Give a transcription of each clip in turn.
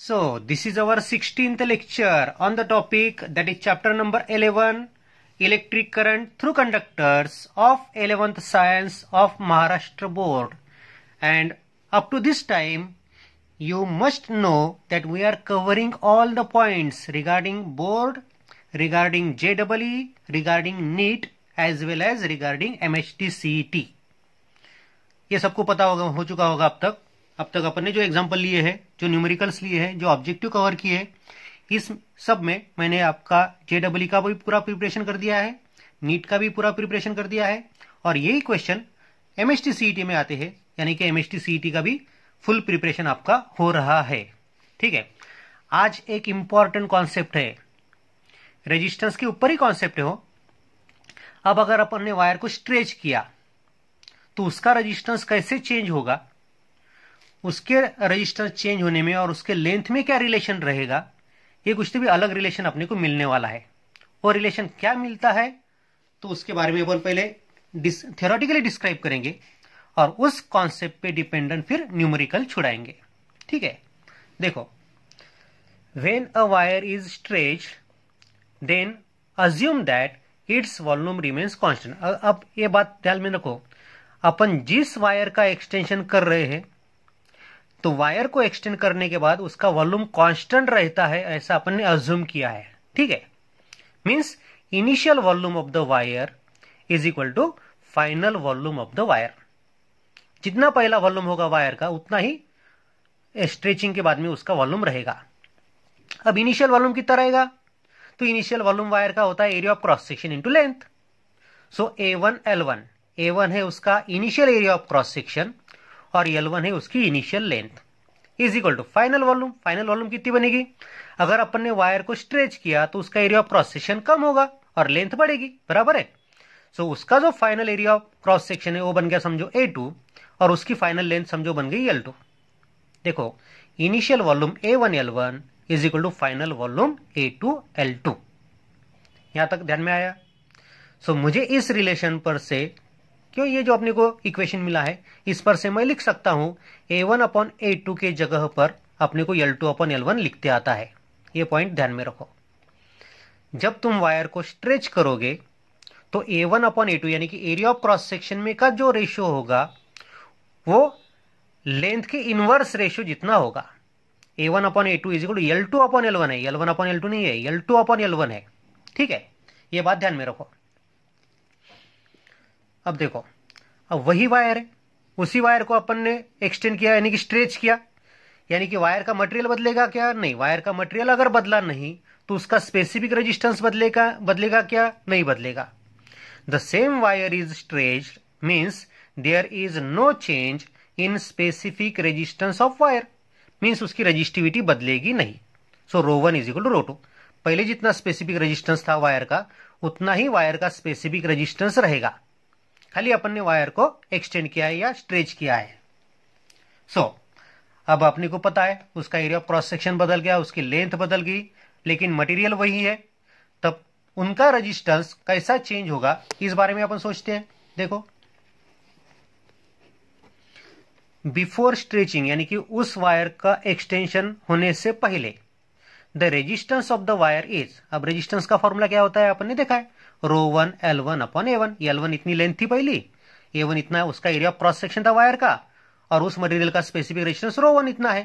So this is our 16th lecture on the topic that is chapter number 11 electric current through conductors of 11th science of Maharashtra board and up to this time you must know that we are covering all the points regarding board regarding JEE regarding NEET as well as regarding MHT CET ये सबको पता हो चुका होगा अब तक अब तक अपन ने जो एग्जाम्पल लिए हैं जो न्यूमेरिकल्स लिए हैं जो ऑब्जेक्टिव कवर किए हैं इस सब में मैंने आपका जे का भी पूरा प्रिपरेशन कर दिया है नीट का भी पूरा प्रिपरेशन कर दिया है और यही क्वेश्चन एमएसटी एस में आते हैं यानी कि एमएसटी सीईटी e का भी फुल प्रिपरेशन आपका हो रहा है ठीक है आज एक इम्पॉर्टेंट कॉन्सेप्ट है रेजिस्टेंस के ऊपर ही कॉन्सेप्ट हो अब अगर अपन ने वायर को स्ट्रेच किया तो उसका रजिस्टेंस कैसे चेंज होगा उसके रजिस्टर चेंज होने में और उसके लेंथ में क्या रिलेशन रहेगा ये कुछ तो भी अलग रिलेशन अपने को मिलने वाला है और रिलेशन क्या मिलता है तो उसके बारे में अपन पहले थियोरटिकली डिस्क्राइब करेंगे और उस कॉन्सेप्ट पे डिपेंडेंट फिर न्यूमेरिकल छुड़ाएंगे ठीक है देखो when a wire is stretch then assume that it's volume remains constant अब ये बात ध्यान में रखो अपन जिस वायर का एक्सटेंशन कर रहे हैं तो वायर को एक्सटेंड करने के बाद उसका वॉल्यूम कांस्टेंट रहता है ऐसा अपन ने अज्यूम किया है ठीक है means initial volume of the wire is equal to final volume of the wire जितना पहला वॉल्यूम होगा वायर का उतना ही स्ट्रेचिंग के बाद में उसका वॉल्यूम रहेगा अब इनिशियल वॉल्यूम कितना रहेगा तो इनिशियल वॉल्यूम वायर का होता है area of cross section into length so a one L one a one है उसका initial area of cross section और यल वन है उसकी initial length is equal to final volume final volume कितनी बनेगी अगर अपन ने वायर को स्ट्रेच किया तो उसका एरिया ऑफ क्रॉस सेक्शन कम होगा और लेंथ बढ़ेगी बराबर है सो so, उसका जो final area of cross section है वो बन गया समझो ए टू और उसकी फाइनल लेंथ समझो बन गई एल टू देखो initial volume a one L one is equal to final volume a two L two यहां तक ध्यान में आया सो so, मुझे इस रिलेशन पर से क्यों ये जो अपने को इक्वेशन मिला है इस पर से मैं लिख सकता हूं a one upon A two के जगह पर अपने को l two upon L one लिखते आता है ये पॉइंट ध्यान में रखो जब तुम वायर को स्ट्रेच करोगे तो a one upon A two यानी कि एरिया ऑफ क्रॉस सेक्शन में का जो रेशियो होगा वो लेंथ के इनवर्स रेशियो जितना होगा a one upon A two is l two upon L one है l one upon L two नहीं है L two upon L one है ठीक है ये बात ध्यान में रखो अब देखो अब वही वायर है उसी वायर को अपन ने एक्सटेंड किया यानी कि स्ट्रेच किया यानी कि वायर का मटेरियल बदलेगा क्या नहीं वायर का मटेरियल अगर बदला नहीं तो उसका स्पेसिफिक रेजिस्टेंस बदलेगा बदलेगा क्या नहीं बदलेगा the same wire is stretch means there is no change in specific resistance of wire means उसकी रजिस्टिविटी बदलेगी नहीं so rho one is equal to rho two पहले जितना स्पेसिफिक रेजिस्टेंस था वायर का उतना ही वायर का स्पेसिफिक रेजिस्टेंस रहेगा खाली अपन ने वायर को एक्सटेंड किया है या स्ट्रेच किया है सो so, अब अपने को पता है उसका एरिया क्रॉस सेक्शन बदल गया उसकी लेंथ बदल गई लेकिन मटेरियल वही है तब उनका रेजिस्टेंस कैसा चेंज होगा इस बारे में अपन सोचते हैं देखो बिफोर स्ट्रेचिंग यानी कि उस वायर का एक्सटेंशन होने से पहले the resistance of the wire is अब रेजिस्टेंस का फॉर्मूला क्या होता है अपन ने देखा है rho one L one upon ए वन एल वन इतनी लेंथ थी पहली ए वन इतना उसका एरिया ऑफ क्रॉस सेक्शन था वायर का और उस मटेरियल का स्पेसिफिक रेजिस्टेंस रो वन इतना है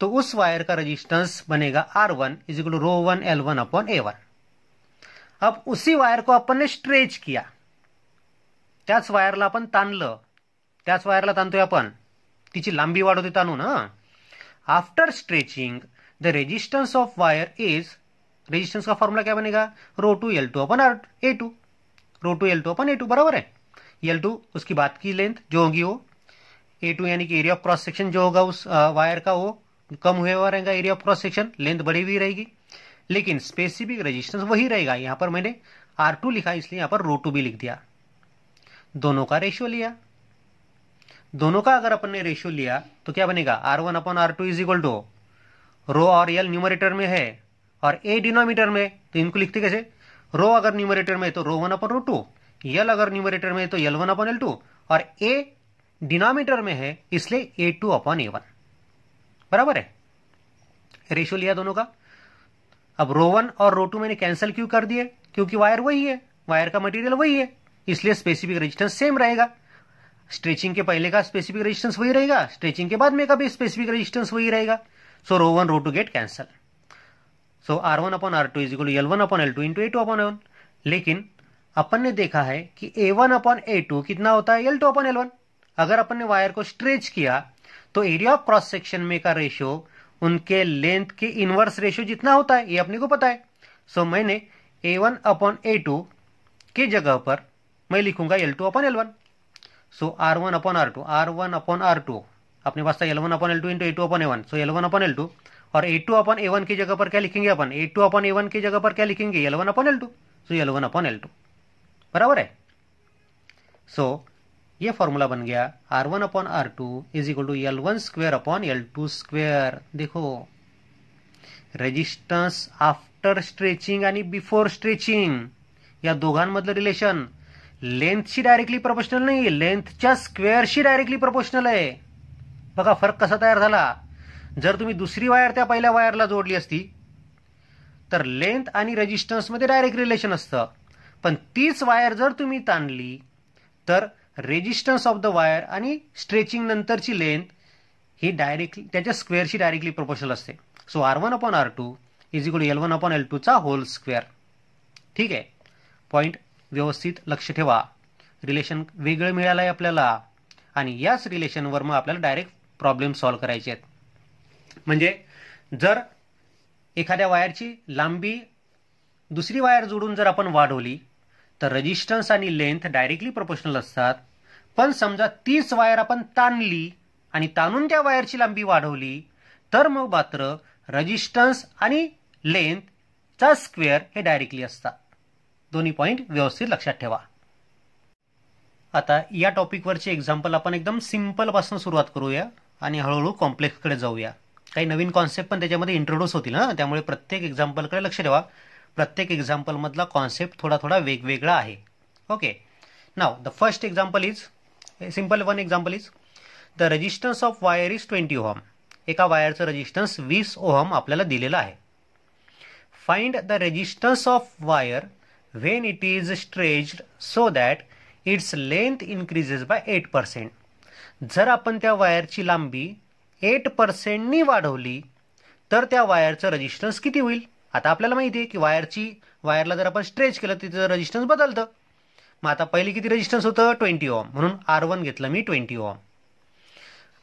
तो उस वायर का रेजिस्टेंस बनेगा R one equal rho one L one upon ए वन अब उसी वायर को अपन ने स्ट्रेच किया त्याच वायरला आपण ताणलं त्याच वायरला ताणतोय आपण तिची लांबी वाढवते ताणून after stretching the resistance of wire is resistance का फॉर्मूला क्या बनेगा rho two L two upon a two rho two L two upon a two बराबर है एल टू उसकी बात की लेंथ जो होगी वो ए टू यानी कि एरिया ऑफ क्रॉस सेक्शन जो होगा उस वायर का वो कम हुए हुआ रहेगा area of cross section length बढ़ी हुई रहेगी लेकिन स्पेसिफिक रेजिस्टेंस वही रहेगा यहां पर मैंने आर टू लिखा इसलिए यहां पर रो टू भी लिख दिया दोनों का रेशियो लिया दोनों का अगर अपन ने रेशियो लिया तो क्या बनेगा R one upon R two is equal to row और एल न्यूमरेटर में है और ए डिनोमीटर में तो इनको लिखते कैसे रो अगर न्यूमरेटर में तो row one upon row two L अगर न्यूमरेटर में तो L one upon L two और ए डिनोमीटर में है इसलिए A two upon A one बराबर है रेशो लिया दोनों का अब रो वन और रो टू मैंने कैंसिल क्यों कर दिए क्योंकि वायर वही है वायर का मटेरियल वही है इसलिए स्पेसिफिक रेजिस्टेंस सेम रहेगा स्ट्रेचिंग के पहले का स्पेसिफिक रेजिस्टेंस वही रहेगा स्ट्रेचिंग के बाद में का भी स्पेसिफिक रेजिस्टेंस वही रहेगा So row 1, row 2 get cancelled. So R one upon is equal to equal L one upon L two into A two upon A one लेकिन अपन ने देखा है कि A one upon A two कितना होता है L two upon L one अगर अपन ने वायर को स्ट्रेच किया तो एरिया ऑफ क्रॉस सेक्शन में का रेशियो उनके लेंथ के इनवर्स रेशियो जितना होता है ये अपने को पता है सो so, मैंने A one upon A two की जगह पर मैं लिखूंगा L two upon L one so R one upon R two R one upon R two अपने पास था L one upon L two into A two upon A one so L one upon L two और A two upon A one की जगह पर क्या लिखेंगे अपन a two upon A one की जगह पर क्या लिखेंगे L one upon L two so L one upon L two बराबर है सो so, ये फॉर्मूला बन गया R one upon R two is equal to L one square upon L two square देखो resistance after stretching before stretching या दोघांमधलं relation लेंथशी directly proportional नाही स्क्वेयर शी डायरेक्टली प्रपोशनल है बघा फरक कसा तयार झाला जर तुम्ही दुसरी वायर त्या पहिल्या वायरला जोडली असती तर लेंथ आणि रेजिस्टन्समध्ये डायरेक्ट रिलेशन असतं पण तीच वायर जर तुम्ही ताणली तर रेजिस्टन्स ऑफ द वायर आणि स्ट्रेचिंग नंतरची लेंथ ही डायरेक्टली त्याच्या स्क्वेअरशी डायरेक्टली प्रोपोर्शनल असते so R one upon R two is equal L one upon L टूचा होल स्क्वेअर ठीक आहे पॉईंट व्यवस्थित लक्ष ठेवा रिलेशन वेगळं मिळालं आहे आपल्याला आणि याच रिलेशनवर मग आपल्याला डायरेक्ट प्रॉब्लेम सॉल्व करायचे आहेत म्हणजे जर एखाद्या वायरची लांबी दुसरी वायर जोडून जर आपण वाढवली तर रजिस्टन्स आणि लेंथ डायरेक्टली प्रोपोर्शनल असतात पण समजा तीच वायर आपण ताणली आणि ताणून त्या वायरची लांबी वाढवली तर मग मात्र रजिस्टन्स आणि लेंथचा स्क्वेअर हे डायरेक्टली असतात दोन्ही पॉईंट व्यवस्थित लक्षात ठेवा आता या टॉपिकवरचे एक्झाम्पल आपण एकदम सिम्पलपासून सुरुवात करूया आणि हळूहळू कॉम्प्लेक्सकडे जाऊया काही नवीन कॉन्सेप्ट पण त्याच्यामध्ये इंट्रोड्यूस होतील ना त्यामुळे प्रत्येक एक्झाम्पलकडे लक्ष ठेवा प्रत्येक एक्झाम्पलमधला कॉन्सेप्ट थोडा थोडा वेगवेगळा आहे okay now the first example is simple one example is the resistance of wire is twenty ohm एका वायरचं रजिस्टन्स वीस ओहम आपल्याला दिलेलं आहे find the resistance of wire when it is stretched so that its length increases by eight percent जर आपण त्या वायरची लांबी एट पर्सेंटनी वाढवली तर त्या वायरचं रजिस्टन्स किती होईल आता आपल्याला माहिती आहे की वायरची वायरला जर आपण स्ट्रेच केलं तिथं रजिस्टन्स बदलतं मग आता पहिले किती रजिस्टन्स होतं ट्वेंटी ओम म्हणून आर वन घेतलं मी ट्वेंटी ओम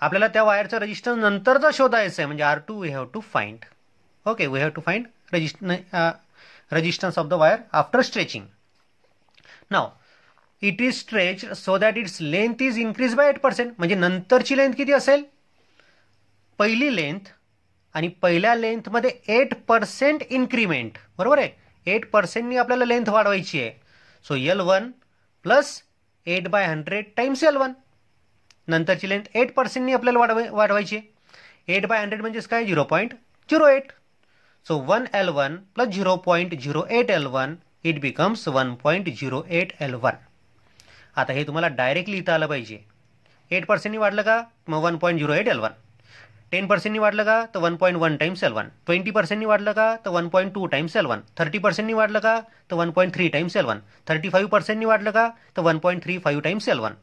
आपल्याला त्या वायरचा रजिस्टन्स नंतरचा शोधायचं आहे म्हणजे R two we have to find okay we have to find resist resistance of the wire after stretching now it is stretch so that its length is increase by eight percent म्हणजे नंतरची length किती असेल पहिली length आणि पहिल्या लेंथमध्ये eight percent increment बरोबर आहे eight पर्सेंटनी आपल्याला लेंथ वाढवायची आहे so L one plus eight by hundred times L one नंतरची लेंथ एट पर्सेंटनी आपल्याला वाढवाय वाढवायची आहे एट बाय हंड्रेड म्हणजेच काय zero point zero eight so one L one plus zero point zero eight L one it becomes one point zero eight L one आता हे तुम्हाला डायरेक्टली इथं आलं पाहिजे एट पर्सेंटनी वाढलं का मग one point zero eight L one ten पर्सेंटनी वाढलं का तर one point one times L one twenty पर्सेंटनी वाढलं का तर one point two times L one thirty पर्सेंटनी वाढलं का तर one point three times L one thirty five पर्सेंटनी वाढलं का तर one point three five times L one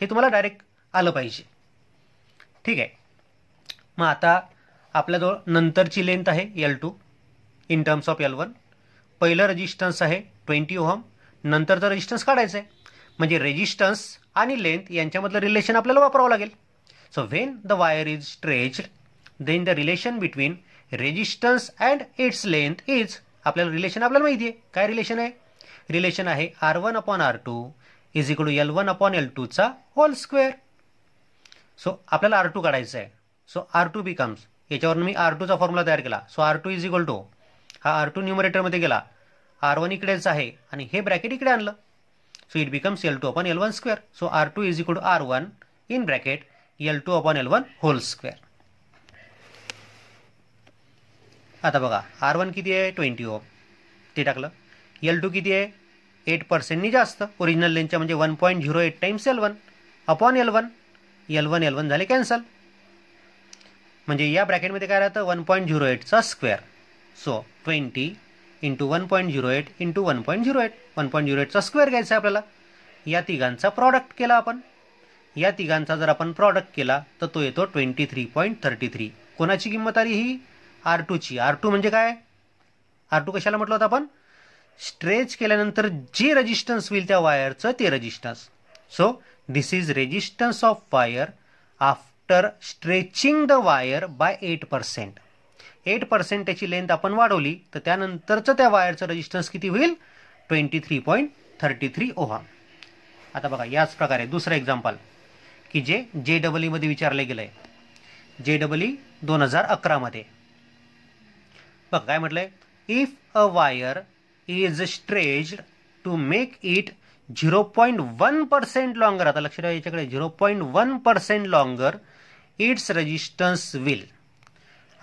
हे तुम्हाला डायरेक्ट आलं पाहिजे ठीक आहे मग आता आपल्याजवळ नंतरची लेंथ आहे L two in terms of L one पहिलं रजिस्टन्स आहे ट्वेंटी ओहम नंतरचं रजिस्टन्स काढायचं आहे म्हणजे रेजिस्टन्स आणि लेंथ यांच्यामधलं रिलेशन आपल्याला वापरावं लागेल so when the wire is stretched then the relation between resistance and its length is आपल्याला रिलेशन आपल्याला माहिती आहे काय रिलेशन आहे रिलेशन आहे R one upon R two is two L one upon L टूचा होल स्क्वेअर सो आपल्याला R two काढायचं आहे सो आर टू बिकम्स याच्यावरून मी आर टूचा फॉर्म्युला तयार केला so R two is equal to हा आर टू न्युमरेटरमध्ये गेला आर वन इकडेच आहे आणि हे ब्रॅकेट इकडे आणलं So it becomes L2 upon L1 square. So R2 is equal to R1 in bracket L2 upon L1 whole square. आता बघा आर वन किती आहे ट्वेंटी ओम ते टाकलं एल टू किती आहे एट पर्सेंटनी जास्त ओरिजिनल लेनच्या म्हणजे one point zero eight times L one upon L one L one L one झाले कॅन्सल म्हणजे या ब्रॅकेटमध्ये काय राहतं वन पॉईंट झिरो एटचा square so twenty into one point zero eight into one point zero eight one point zero एटचा square घ्यायचा आहे आपल्याला या तिघांचा प्रॉडक्ट केला आपण या तिघांचा जर आपण प्रॉडक्ट केला तर तो येतो twenty three point thirty three कोणाची किंमत आली ही आर टूची आर टू म्हणजे काय आर टू कशाला म्हटलं होतं आपण स्ट्रेच केल्यानंतर जे रजिस्टन्स होईल त्या वायरचं ते resistance so this is resistance of wire after stretching the wire by eight percent eight percent त्याची लेंथ आपण वाढवली तर त्यानंतरचं त्या वायरचं रजिस्टन्स किती होईल twenty three point thirty three ohm आता बघा याच प्रकारे दुसरं एक्झाम्पल की जे जे डबल e ईमध्ये e विचारलं गेलं आहे जे e डबल ई दोन हजार अकरामध्ये बघ काय म्हटलं आहे if a wire is stretched to make it zero point one percent longer आता लक्ष ठेवा याच्याकडे zero point one percent longer its resistance will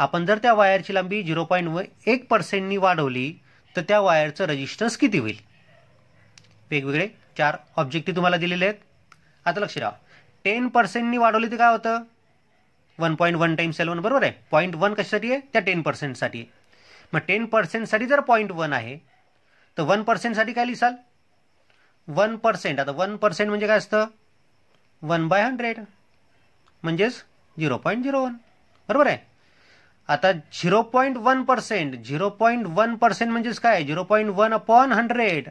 आपण जर त्या वायरची लांबी झिरो पॉईंट व एक पर्सेंटनी वाढवली तर त्या वायरचं रजिस्टन्स किती होईल वेगवेगळे चार ऑब्जेक्टिव्ह तुम्हाला दिलेले आहेत आता लक्ष राहा टेन पर्सेंटनी वाढवली तर काय होतं वन पॉईंट वन टाईम सेल बरोबर आहे पॉईंट वन कशासाठी आहे त्या टेन पर्सेंटसाठी आहे मग टेन पर्सेंटसाठी जर पॉईंट वन आहे तर वन पर्सेंटसाठी काय लिहिसाल वन पर्सेंट आता वन पर्सेंट म्हणजे काय असतं वन बाय हंड्रेड म्हणजेच झिरो पॉईंट झिरो वन बरोबर आहे आता zero point one percent zero point one percent म्हणजेच काय zero point one upon hundred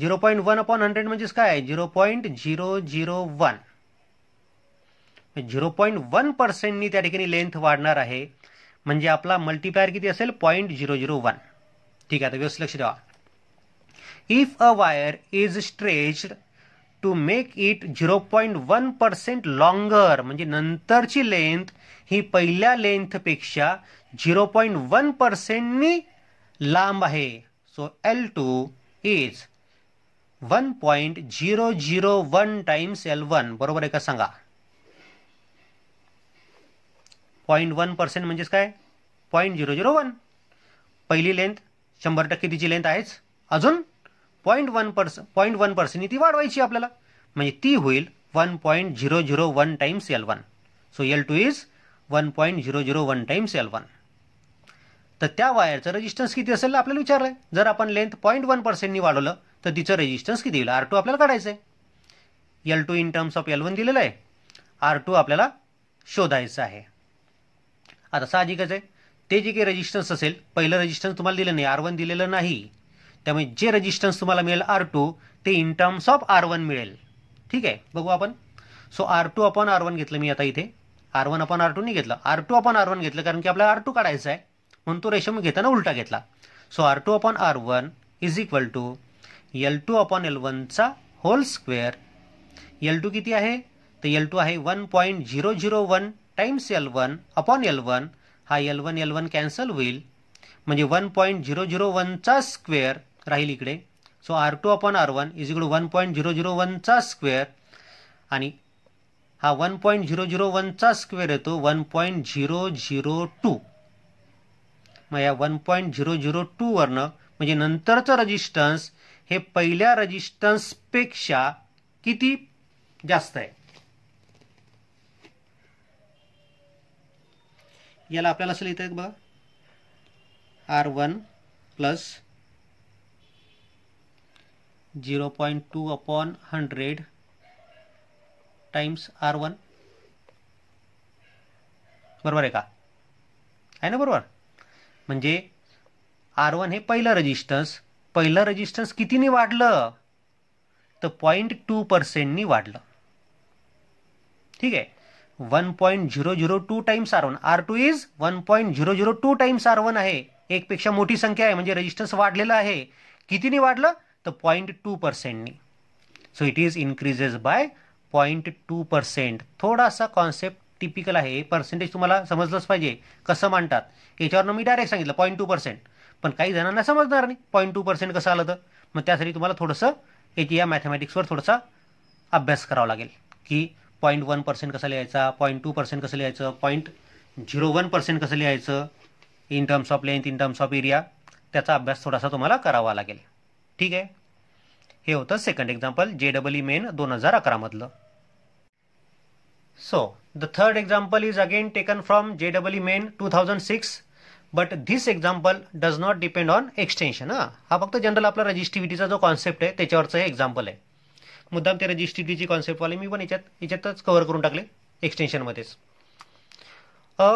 zero point one upon hundred म्हणजेच काय zero point zero zero one zero point one पर्सेंटनी त्या ठिकाणी लेंथ वाढणार आहे म्हणजे आपला मल्टीप्लायर किती असेल पॉईंट झिरो झिरो वन ठीक आहे आता व्यवस्थित लक्ष द्या if a wire is stretched to make it zero point one percent longer म्हणजे नंतरची लेंथ ही पहिल्या लेंथपेक्षा झिरो पॉईंट वन पर्सेंटनी लांब आहे so L two is one point zero zero one times L one बरोबर आहे का सांगा पॉईंट वन पर्सेंट म्हणजेच काय पॉईंट झिरो झिरो वन पहिली लेंथ शंभर टक्के तिची लेंथ आहेच अजून point one per point one पर्सेंटनी ती वाढवायची आपल्याला म्हणजे ती होईल one point zero zero one times L one so L two is one point zero zero one times L one तर त्या वायरचं रेजिस्टन्स किती असेल आपल्याला विचारलं आहे जर आपण लेंथ पॉईंट वन पर्सेंटनी वाढवलं तर तिचं रेजिस्टन्स किती येईल आर टू आपल्याला काढायचं आहे L two in terms of L one दिलेलं आहे आर टू आपल्याला शोधायचं आहे आता साहजिकच आहे ते जे काही रेजिस्टन्स असेल पहिलं रेजिस्टन्स तुम्हाला दिलं नाही आर वन दिलेलं नाही त्यामुळे जे रजिस्टन्स तुम्हाला मिळेल आर टू ते in terms of R one मिळेल ठीक आहे बघू आपण so R two upon R one घेतलं मी आता इथे R one upon R two नाही घेतलं R two upon R one घेतलं कारण की आपल्याला आर टू काढायचा आहे म्हणून तो रेशम घेताना उलटा घेतला so R two upon R one is equal to L two upon L वनचा होल स्क्वेअर एल टू किती आहे तर एल टू आहे one point zero zero one times L one upon L one हा L one L one cancel होईल म्हणजे one point zero zero वनचा square राहील इकडे so R two upon R one is इकडे वन पॉईंट झिरो झिरो वनचा square आणि हा वन पॉईंट झिरो झिरो वनचा स्क्वेअर येतो one point zero zero two मग या वन पॉईंट झिरो झिरो टूवरनं म्हणजे नंतरचं रजिस्टन्स हे पहिल्या रजिस्टन्सपेक्षा किती जास्त आहे याला आपल्याला असं लिहिता येत बघा R one plus zero point two upon hundred times R one बरोबर आहे का आहे ना बरोबर म्हणजे आर वन हे पहिलं रजिस्टन्स पहिलं रजिस्टन्स कितीने वाढलं तर पॉईंट टू पर्सेंटनी वाढलं ठीक आहे one point zero zero two times R one R two is one point zero zero two times R one आहे एकपेक्षा मोठी संख्या आहे म्हणजे रजिस्टन्स वाढलेलं आहे कितीने वाढलं तर पॉईंट टू पर्सेंटनी so it is increases by point two percent थोडासा कॉन्सेप्ट टिपिकल आहे पर्सेंटेज तुम्हाला समजलंच पाहिजे कसं मांडतात याच्यावरनं मी डायरेक्ट सांगितलं पॉईंट टू पर्सेंट पण काही जणांना समजणार नाही पॉईंट टू पर्सेंट कसं आलं तर मग त्यासाठी तुम्हाला थोडंसं याची या मॅथमॅटिक्सवर थोडासा अभ्यास करावा लागेल की पॉईंट वन पर्सेंट कसं लिहायचा पॉईंट टू पर्सेंट कसं लिहायचं पॉईंट झिरो वन पर्सेंट कसं लिहायचं in terms of length in terms of area त्याचा अभ्यास थोडासा तुम्हाला करावा लागेल ठीक आहे हे होतं second example J double E main दोन हजार अकरामधलं so the third example is again taken from J double E main two thousand six but this example does not depend on extension हा हा फक्त जनरल आपला रजिस्टिव्हिटीचा जो कॉन्सेप्ट आहे त्याच्यावरचं हे एक्झाम्पल आहे मुद्दाम ते रजिस्टिव्हिटीची वाले मी पण याच्यात याच्यातच कव्हर करून टाकले एक्सटेन्शनमध्येच अ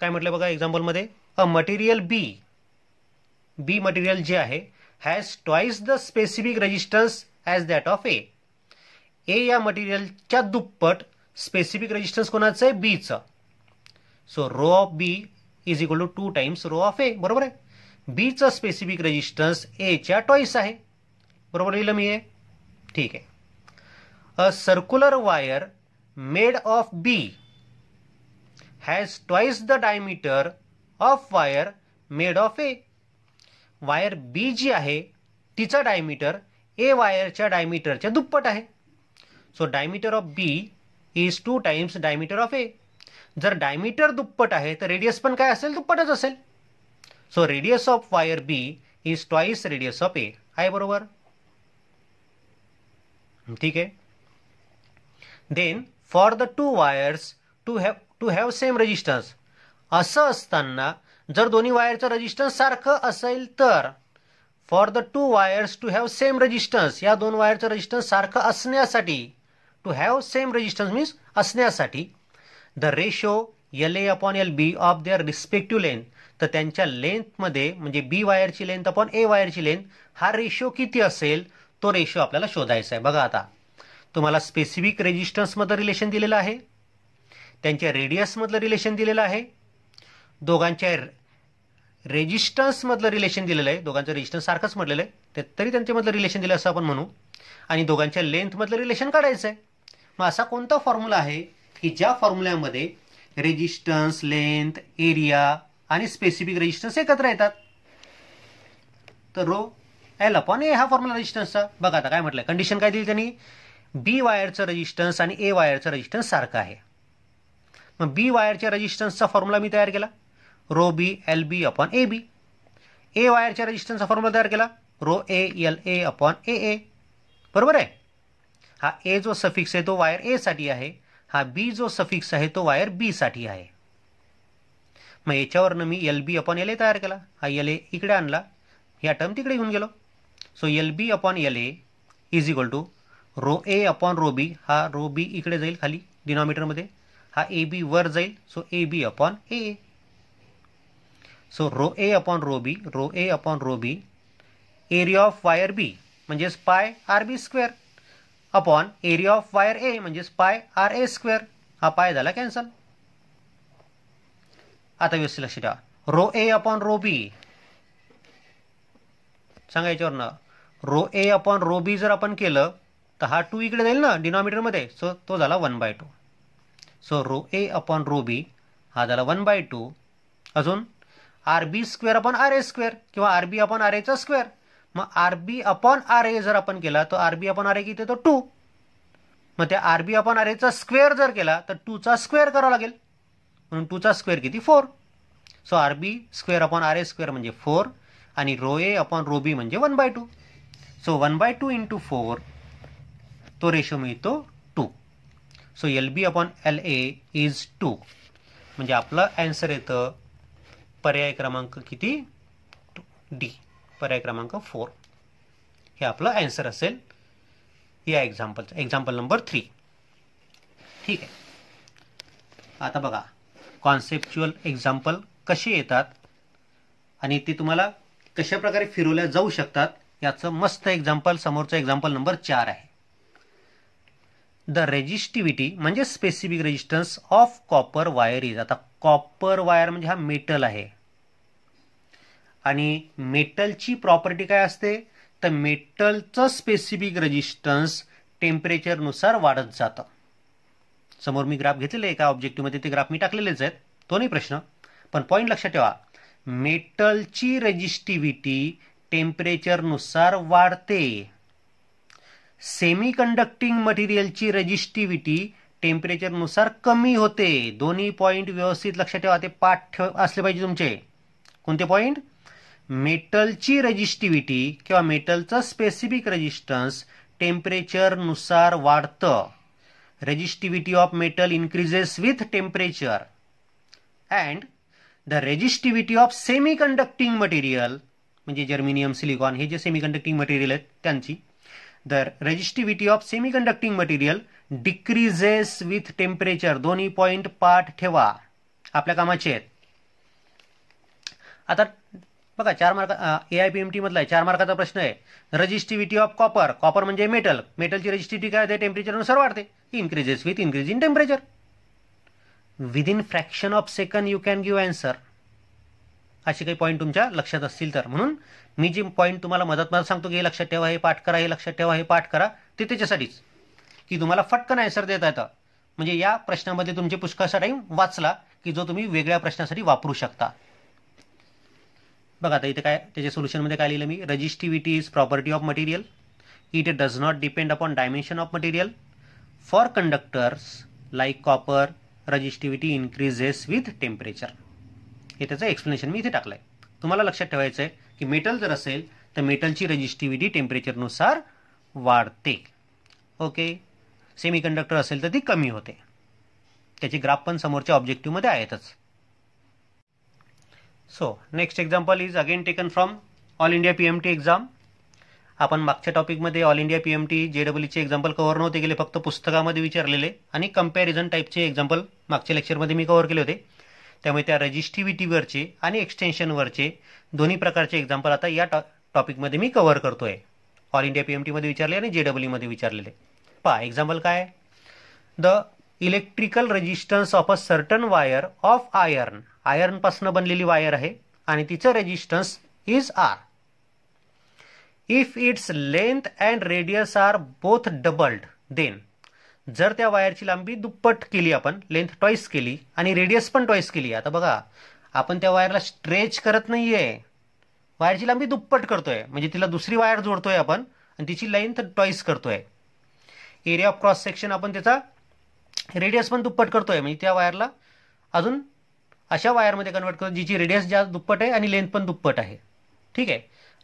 काय म्हटलं बघा एक्झाम्पलमध्ये a material B B material जे आहे has twice the specific resistance as that of A A या मटेरियलच्या दुप्पट स्पेसिफिक रेजिस्टन्स कोणाचं आहे बीचं so rho of B is equal to two times rho of A बरोबर आहे बीचं स्पेसिफिक रेजिस्टन्स एच्या टॉईस आहे बरोबर लिहिलं मी हे ठीक आहे a circular wire made of B has twice the diameter of wire made of A wire B जी आहे तिचा डायमीटर ए वायरच्या डायमीटरच्या दुप्पट आहे so diameter of B is two times diameter of A जर डायमीटर दुप्पट आहे तर रेडियस पण काय असेल दुप्पटच असेल so radius of wire B is twice radius of A आहे बरोबर ठीक आहे then for the two wires to have to have same resistance असं असताना जर दोन्ही वायरचं रजिस्टन्स सारखं असेल तर for the two wires to have same resistance या दोन वायरचं रजिस्टन्स सारखं असण्यासाठी to have same resistance means असण्यासाठी the ratio L A upon L B of their respective length तर त्यांच्या लेंथमध्ये म्हणजे बी वायरची लेंथ अपॉन ए वायरची लेंथ हा रेशो किती असेल तो रेशो आपल्याला शोधायचा आहे बघा आता तुम्हाला स्पेसिफिक रेजिस्टन्समधलं रिलेशन दिलेलं आहे त्यांच्या रेडियसमधलं रिलेशन दिलेलं आहे दोघांच्या रेजिस्टन्समधलं रिलेशन दिलेलं आहे दोघांचं रेजिस्टन्स सारखंच म्हटलेलं आहे ते तरी त्यांच्यामधलं रिलेशन दिलं असं आपण म्हणू आणि दोघांच्या लेंथमधलं रिलेशन काढायचं आहे मग असा कोणता फॉर्म्युला आहे की ज्या फॉर्म्युल्यामध्ये रेजिस्टन्स लेंथ एरिया आणि स्पेसिफिक रेजिस्टन्स एकत्र येतात तर रो एल अपॉन ए हा फॉर्म्युला रेजिस्टन्सचा बघा आता काय म्हटलं कंडिशन काय दिली त्यांनी बी वायरचं रेजिस्टन्स आणि ए वायरचं रेजिस्टन्स सारखं आहे मग बी वायरच्या रेजिस्टन्सचा फॉर्म्युला मी तयार केला rho B L B upon A B A वायरच्या रेजिस्टन्सचा फॉर्म्युला तयार केला rho A L A upon A A बरोबर आहे हा ए जो सफिक्स आहे तो वायर ए साठी आहे हा बी जो सफिक्स आहे तो वायर बी साठी आहे मग याच्यावरनं मी L B upon L A तयार केला हा एल ए इकडे आणला या टर्म तिकडे घेऊन गेलो so L B upon L A is equal to rho A upon rho B हा रो बी इकडे जाईल खाली डिनॉमिटरमध्ये हा ए बी वर जाईल so A B upon A A so rho A upon rho B rho A upon rho B area of wire B म्हणजेच pi r B square upon area of wire A म्हणजेच pi R A square हा पाय झाला cancel आता व्यवस्थित लक्ष द्या rho A upon rho B सांगा ना rho A upon rho B जर आपण केलं तर हा टू इकडे जाईल ना डिनॉमिनेटरमध्ये सो तो झाला one by two so rho A upon rho B हा झाला वन बाय टू अजून आर बी स्क्वेअर आपण आर ए स्क्वेअर किंवा आर बी आपण आर एचा स्क्वेअर मग r B upon r A जर आपण केला तर आर बी आपण आर ए किती तो टू मग त्या आर बी आपण आर एचा स्क्वेअर जर केला तर टूचा स्क्वेअर करावा लागेल म्हणून टूचा स्क्वेअर किती four so r B square upon r A square म्हणजे फोर आणि rho A upon rho B म्हणजे one by two so one by two into four तो रेशो मिळतो two so L B upon L A is two म्हणजे आपलं answer येतं पर्याय क्रमांक किती डी पर्याय क्रमांक फोर हे आपलं ॲन्सर असेल या एक्झाम्पलचं एक्झाम्पल नंबर थ्री ठीक आहे आता बघा कॉन्सेप्च्युअल एक्झाम्पल कसे येतात आणि ते तुम्हाला कशा प्रकारे फिरवल्या जाऊ शकतात याचं मस्त एक्झाम्पल समोरचं एक्झाम्पल नंबर चार आहे द रेजिस्टिव्हिटी म्हणजे specific resistance of copper wire is आता कॉपर वायर म्हणजे हा मेटल आहे आणि मेटलची प्रॉपर्टी काय असते तर मेटलचं स्पेसिफिक रेजिस्टन्स टेम्परेचरनुसार वाढत जातं समोर मी ग्राफ घेतलेले एका ऑब्जेक्टिव्हमध्ये ते ग्राफ मी टाकलेलेच आहेत तो नाही प्रश्न पण पॉईंट लक्षात ठेवा मेटलची रेजिस्टिव्हिटी टेम्परेचरनुसार वाढते सेमी कंडक्टिंग मटेरियलची रेजिस्टिव्हिटी टेम्परेचरनुसार कमी होते दोन्ही पॉईंट व्यवस्थित लक्षात ठेवा ते पाठ ठेव असले पाहिजे तुमचे कोणते पॉईंट मेटलची रेजिस्टिव्हिटी किंवा मेटलचं स्पेसिफिक रेजिस्टन्स टेम्परेचरनुसार वाढतं resistivity of metal increases with temperature and the resistivity of semi conducting material म्हणजे जर्मिनियम सिलिकॉन हे जे सेमी कंडक्टिंग मटेरियल आहेत त्यांची the resistivity of semi conducting material decreases with temperature दोन्ही point पाठ ठेवा आपल्या कामाचे आहेत आता बघा चार mark A I P M मधला आहे चार मार्काचा प्रश्न आहे रजिस्टिव्हिटी ऑफ कॉपर कॉपर म्हणजे मेटल मेटलची रजिस्टिव्हिटी काय होते टेम्परेचरनुसार वाढते increases with increase in temperature in fraction of second you can give answer असे काही पॉईंट तुमच्या लक्षात असतील तर म्हणून मी जे पॉईंट तुम्हाला मदत मदत सांगतो की हे लक्षात ठेवा हे पाठ करा हे लक्षात ठेवा हे पाठ करा ते त्याच्यासाठीच की तुम्हाला फटकन आन्सर देता येतं म्हणजे या प्रश्नामध्ये तुमचे पुष्कळसा टाईम वाचला की जो तुम्ही वेगळ्या प्रश्नासाठी वापरू शकता बघा आता इथे काय त्याच्या सोल्युशनमध्ये काय लिहिलं मी resistivity is property of material it does not depend upon dimension of material for conductors like copper resistivity increases with temperature हे त्याचं एक्सप्लेनेशन मी इथे टाकलंय तुम्हाला लक्षात ठेवायचं आहे की मेटल जर असेल तर मेटलची रजिस्टिव्हिटी टेम्परेचरनुसार वाढते ओके सेमीकंडक्टर असेल तर ती कमी होते त्याचे ग्राफ पण समोरच्या ऑब्जेक्टिव्हमध्ये आहेतच so next example is again taken from all India P M T exam आपण मागच्या टॉपिकमध्ये all India P M T जे डब्ल्यूचे एक्झाम्पल कव्हर नव्हते गेले फक्त पुस्तकामध्ये विचारलेले आणि कम्पॅरिझन टाईपचे एक्झाम्पल मागच्या लेक्चरमध्ये मी कव्हर केले होते त्यामुळे त्या रजिस्टिव्हिटीवरचे आणि एक्सटेन्शनवरचे दोन्ही प्रकारचे एक्झाम्पल आता या टॉ टॉपिकमध्ये मी कव्हर करतो आहे ऑल इंडिया पी एम टीमध्ये विचारले आणि जे डब्ल्यूमध्ये विचारलेले पहा एक्झाम्पल काय the electrical resistance of a certain wire of iron आयर्नपासनं बनलेली वायर आहे आणि तिचं resistance is R if its length and radius are both doubled then जर त्या वायरची लांबी दुप्पट केली आपण लेंथ टॉईस केली आणि रेडियस पण टॉईस केली आता बघा आपण त्या वायरला स्ट्रेच करत नाहीये वायरची लांबी दुप्पट करतोय म्हणजे तिला दुसरी वायर जोडतोय आपण आणि तिची लेंथ टॉईस करतोय एरिया ऑफ क्रॉस सेक्शन आपण त्याचा रेडियस पण दुप्पट करतोय म्हणजे त्या वायरला अजून अशा वायरमध्ये कन्वर्ट करतो जिची रेडियस जास्त दुप्पट आहे आणि लेंथ पण दुप्पट आहे ठीक आहे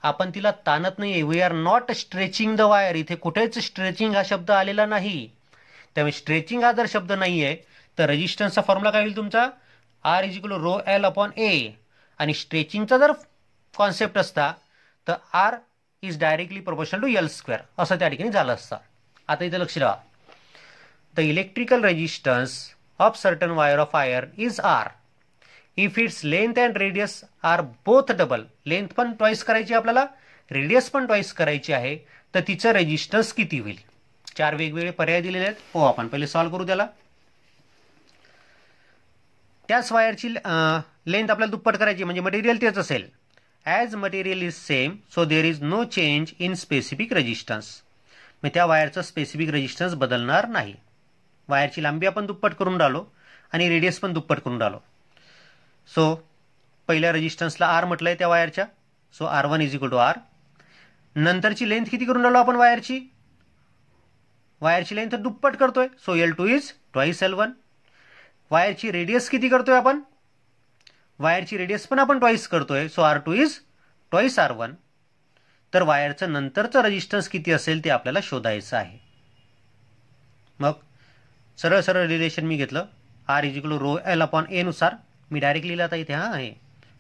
आपण तिला ताणत नाही आहे we are not stretching the wire इथे कुठेच स्ट्रेचिंग हा शब्द आलेला नाही त्यामुळे स्ट्रेचिंग हा जर शब्द नाही आहे तर रेजिस्टन्सचा फॉर्म्युला काय होईल तुमचा R equal rho L upon A आणि स्ट्रेचिंगचा जर कॉन्सेप्ट असता तर R is directly proportional to L square असं त्या ठिकाणी झालं असतं आता इथं लक्ष द्या the electrical resistance of certain wire of iron is R if its length and radius are both double length पण टॉईस करायची आपल्याला रेडियस पण टॉईस करायची आहे तर तिचं रेजिस्टन्स किती होईल चार वेगवेगळे पर्याय दिलेले आहेत हो आपण पहिले सॉल्व्ह करू त्याला त्याच वायरची लेंथ आपल्याला दुप्पट करायची म्हणजे मटेरियल तेच असेल as material is same so there is no change in specific resistance मी त्या वायरचं स्पेसिफिक रेजिस्टन्स बदलणार नाही वायरची लांबी आपण दुप्पट करून डालो आणि रेडियस पण दुप्पट करून डालो सो पहिल्या रेजिस्टन्सला आर म्हटलं आहे त्या वायरच्या so R one is equal to R नंतरची लेंथ किती करून डालो आपण वायरची वायरची लेंथ दुप्पट करतोय so L two is twice L one वायरची रेडियस किती करतोय आपण वायरची रेडियस पण आपण ट्वाईस करतोय so R two is twice r one तर वायरचं नंतरचं रजिस्टन्स किती असेल ते आपल्याला शोधायचं आहे मग सरळ सरळ रिलेशन मी घेतलं R is equal rho L upon एनुसार मी डायरेक्ट लिहिला आता इथे हा आहे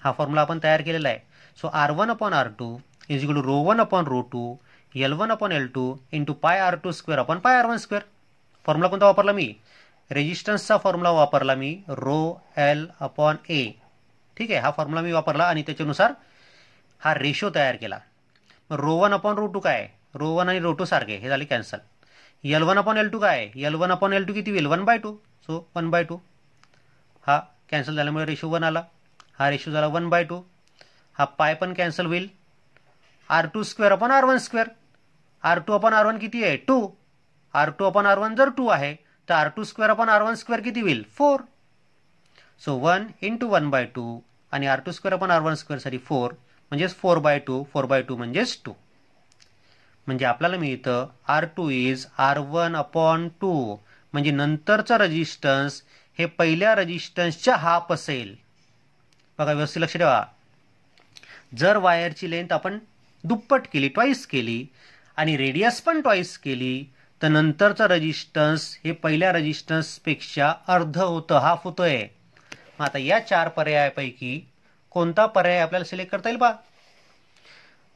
हा फॉर्म्युला आपण तयार केलेला आहे so R one upon R two is equal rho one upon rho two L one upon L two into pi r two square upon pi r one square formula कोणता वापरला मी रेजिस्टन्सचा फॉर्म्युला वापरला मी रो एल अपॉन ए ठीक आहे हा formula मी वापरला आणि त्याच्यानुसार हा रेशो तयार केला rho one upon rho two काय रो वन आणि रो टू सारखे हे झाले cancel L one upon L two काय L one upon L two किती होईल one by two so one by two हा कॅन्सल झाल्यामुळे रेशो वन आला हा रेशो झाला वन बाय टू हा पाय पण कॅन्सल होईल r two square upon R one square r two upon R one किती आहे two R two upon R one जर टू आहे तर r two square upon R one square किती होईल four so one in two one by two आणि r two square upon R one square sorry four म्हणजेच four by two four by two म्हणजेच two म्हणजे आपल्याला मिळतं R two is R one upon two म्हणजे नंतरचं resistance हे पहिल्या रजिस्टन्सच्या हाफ असेल बघा व्यवस्थित लक्ष ठेवा जर वायरची लेंथ आपण दुप्पट केली ट्वाईस केली आणि रेडियस पण ट्वाईस केली तर नंतरचा रजिस्टन्स हे पहिल्या रजिस्टन्सपेक्षा अर्ध होतं हाफ होतोय मग आता या चार पर्यायापैकी कोणता पर्याय आपल्याला सिलेक्ट करता येईल पहा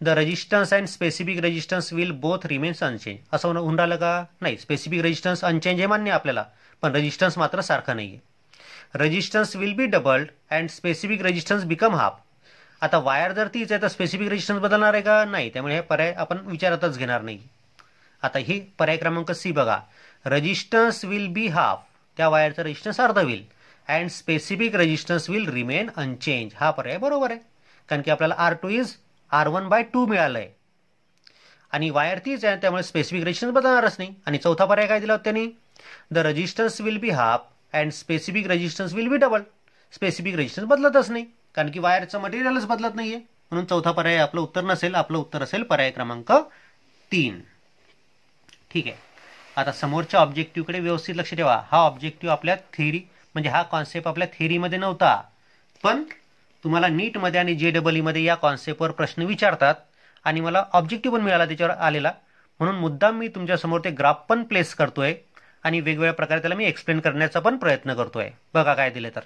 the resistance and specific resistance will both remains unchange असं होणं होऊन राहिलं का नाही स्पेसिफिक रजिस्टन्स अनचेंज हे मान्य आपल्याला पण रजिस्टन्स मात्र सारखा नाही आहे resistance will be doubled and specific resistance become half आता वायर जर तीच आहे तर स्पेसिफिक रजिस्टन्स बदलणार आहे का नाही त्यामुळे हे पर्याय आपण विचारातच घेणार नाही आता ही पर्याय क्रमांक सी बघा रजिस्टन्स विल बी हाफ त्या वायरचं रजिस्टन्स अर्ध होईल and specific resistance will remain unchange हा पर्याय बरोबर आहे कारण की आपल्याला R two is R one by two मिळालं आहे आणि वायर तीच आहे त्यामुळे स्पेसिफिक रेजिस्टन्स बदलणारच नाही आणि चौथा पर्याय काय दिला होता त्यांनी the resistance will be half and specific resistance will be double specific resistance बदलतच नाही कारण की वायरचं मटेरियलच बदलत नाही आहे म्हणून चौथा पर्याय आपलं उत्तर नसेल आपलं उत्तर असेल पर्याय क्रमांक तीन ठीक आहे आता समोरच्या ऑब्जेक्टिव्हकडे व्यवस्थित लक्ष ठेवा हा ऑब्जेक्टिव्ह आपल्या थेरी म्हणजे हा कॉन्सेप्ट आपल्या थेरीमध्ये नव्हता पण तुम्हाला नीटमध्ये आणि जे डबल ईमध्ये या कॉन्सेप्टवर प्रश्न विचारतात आणि मला ऑब्जेक्टिव्ह पण मिळाला त्याच्यावर आलेला म्हणून मुद्दाम मी तुमच्यासमोर ते ग्राफ पण प्लेस करतोय आणि वेगवेगळ्या प्रकारे त्याला मी एक्सप्लेन करण्याचा पण प्रयत्न करतोय बघा काय दिले तर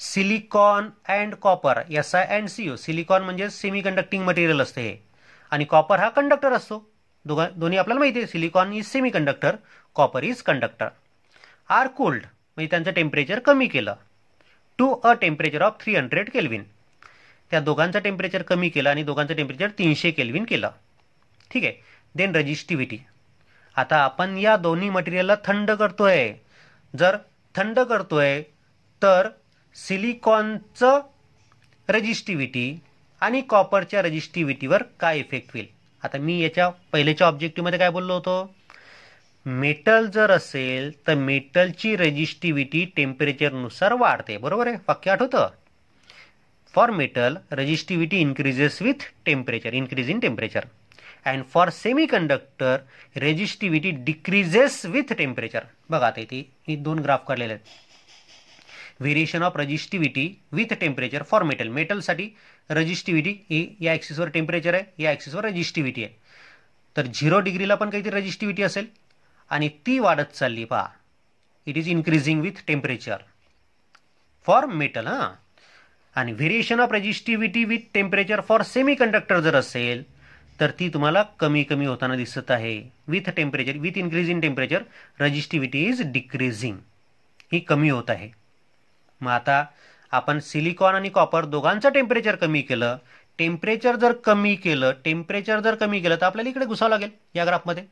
silicon and copper S I and CO silicon म्हणजे सेमी कंडक्टिंग मटेरियल असते हे आणि कॉपर हा कंडक्टर असतो दोघा दोन्ही आपल्याला माहिती आहे silicon is semi conductor copper is conductor are cold म्हणजे त्यांचं टेम्परेचर कमी केलं to a temperature of three hundred kelvin त्या दोघांचं टेम्परेचर कमी केलं आणि दोघांचं टेम्परेचर तीनशे केल्विन केलं ठीक आहे देन रजिस्टिव्हिटी आता आपण या दोन्ही मटेरियलला थंड करतोय जर थंड करतोय तर सिलिकॉनचं रजिस्टिव्हिटी आणि कॉपरच्या रजिस्टिव्हिटीवर काय इफेक्ट होईल आता मी याच्या पहिल्याच्या ऑब्जेक्टिव्हमध्ये काय बोललो होतो मेटल जर असेल तर मेटलची रेजिस्टिव्हिटी टेम्परेचरनुसार वाढते बरोबर आहे वाक्य आठवतं for metal resistivity increases with temperature increase in temperature and for semi conductor resistivity decreases with temperature बघा ते दोन ग्राफ काढलेले आहेत variation of resistivity with temperature for metal मेटलसाठी रजिस्टिव्हिटी ही या ॲक्सिसवर टेम्परेचर आहे या ॲक्सिसवर रजिस्टिव्हिटी आहे तर झिरो डिग्रीला पण काहीतरी रजिस्टिव्हिटी असेल आणि ती वाढत चालली पहा it is increasing with temperature for metal हां आणि variation of resistivity with temperature for semi conductor जर असेल तर ती तुम्हाला कमी कमी होताना दिसत आहे with temperature with increase temperature resistivity is decreasing ही कमी होत आहे मग आता आपण सिलिकॉन आणि कॉपर दोघांचं टेम्परेचर कमी केलं टेम्परेचर जर कमी केलं टेम्परेचर जर कमी केलं तर आपल्याला इकडे घुसावं लागेल या ग्राफमध्ये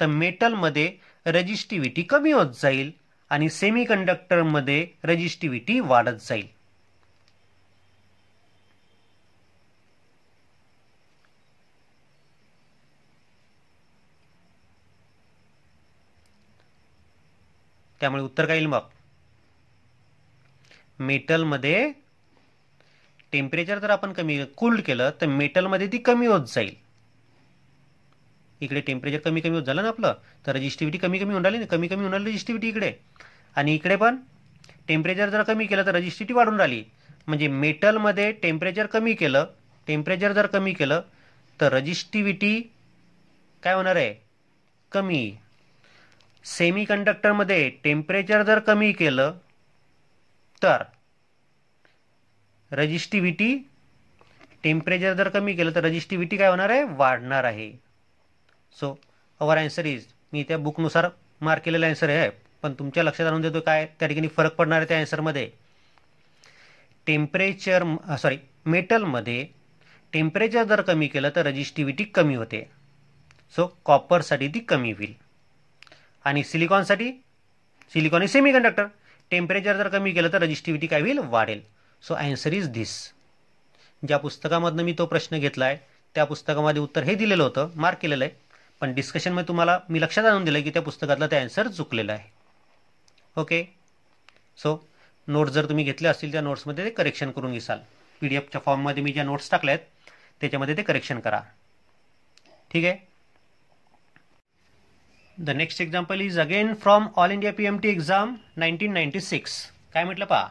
तर मेटलमध्ये रजिस्टिव्हिटी कमी होत जाईल आणि कंडक्टरमध्ये रजिस्टिव्हिटी वाढत जाईल त्यामुळे उत्तर काय येईल मग मेटलमध्ये टेम्परेचर जर आपण कमी कूल्ड केलं तर मेटलमध्ये ती कमी होत जाईल इकडे टेम्परेचर कमी कमी होत झालं ना आपलं तर रजिस्टिव्हिटी कमी कमी होऊन राहिली ना कमी कमी होणार राहिली रजिस्टिव्हिटी इकडे आणि इकडे पण टेम्परेचर जर कमी केलं तर रजिस्टिव्हिटी वाढून राहिली म्हणजे मेटलमध्ये टेम्परेचर कमी केलं टेम्परेचर जर कमी केलं तर रजिस्टिव्हिटी काय होणार आहे कमी सेमी कंडक्टरमध्ये टेम्परेचर जर कमी केलं तर रजिस्टिव्हिटी टेम्परेचर जर कमी केलं तर रजिस्टिव्हिटी काय होणार आहे वाढणार आहे सो अवर अँसर इज मी त्या बुकनुसार मार्क केलेलं अँसर आहे पण तुमच्या लक्षात आणून देतो काय त्या ठिकाणी फरक पडणार आहे त्या अँसरमध्ये टेम्परेचर सॉरी मेटलमध्ये टेम्परेचर जर कमी केलं तर रजिस्टिव्हिटी कमी होते सो कॉपरसाठी ती कमी होईल आणि सिलिकॉनसाठी silicon is semi conductor temperature जर कमी केलं तर रजिस्टिव्हिटी काय होईल वाढेल सो अँसर इज धिस ज्या पुस्तकामधनं मी तो प्रश्न घेतला आहे त्या पुस्तकामध्ये उत्तर हे दिलेलं होतं मार्क केलेलं आहे पण डिस्कशनमध्ये तुम्हाला मी लक्षात आणून दिलं की त्या पुस्तकातला ते आन्सर चुकलेला आहे ओके सो नोट्स जर तुम्ही घेतले असतील त्या नोट्समध्ये ते करेक्शन करून घेसाल पी डी एफच्या फॉर्ममध्ये मी ज्या नोट्स टाकल्या आहेत त्याच्यामध्ये ते करेक्शन करा ठीक आहे the next example is again from all India P M T exam nineteen ninety six काय म्हटलं पहा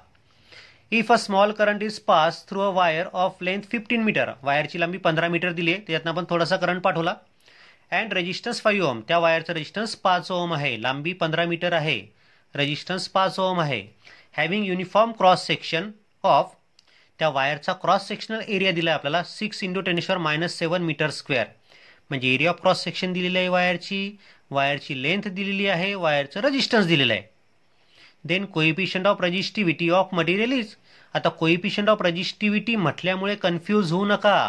if a small current is pass through a wire of length fifteen metre वायरची लांबी पंधरा मीटर दिली आहे त्यातनं आपण थोडासा करंट पाठवला अँड रेजिस्टन्स फाईव्ह ओम त्या वायरचं रेजिस्टन्स पाच ओम आहे लांबी पंधरा मीटर आहे रेजिस्टन्स पाच ओम आहे having uniform cross section of त्या वायरचा क्रॉस सेक्शनल एरिया दिला आहे आपल्याला सिक्स इंटू टेनिशवर मायनस सेवन मीटर स्क्वेअर म्हणजे एरिया ऑफ क्रॉस सेक्शन दिलेलं आहे वायरची वायरची लेंथ दिलेली आहे वायरचं रजिस्टन्स दिलेलं आहे then coefficient of resistivity of material is आता कोइपिशंट ऑफ रजिस्टिव्हिटी म्हटल्यामुळे कन्फ्यूज होऊ नका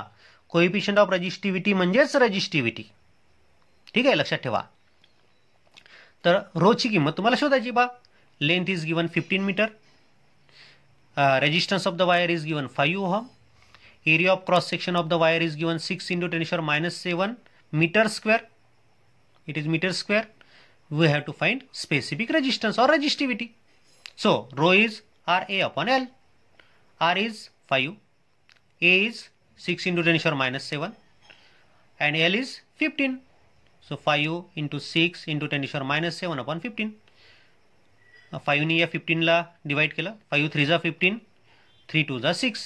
कोइपिशंट ऑफ रजिस्टिव्हिटी म्हणजेच रजिस्टिव्हिटी ठीक आहे लक्षात ठेवा तर रोची किंमत तुम्हाला शोधायची बा length is given fifteen metre resistance of the wire is given five ohm area of cross section of the wire is given six into टेन्शर minus seven metre square it is metre square we have to find specific resistance or resistivity so rho is R A upon L R is five A is six into टेन्शर minus seven and L is fifteen so five into six into ten minus seven upon fifteen फाईव्हनी या फिफ्टीनला divide केलं five three जा fifteen three two जा six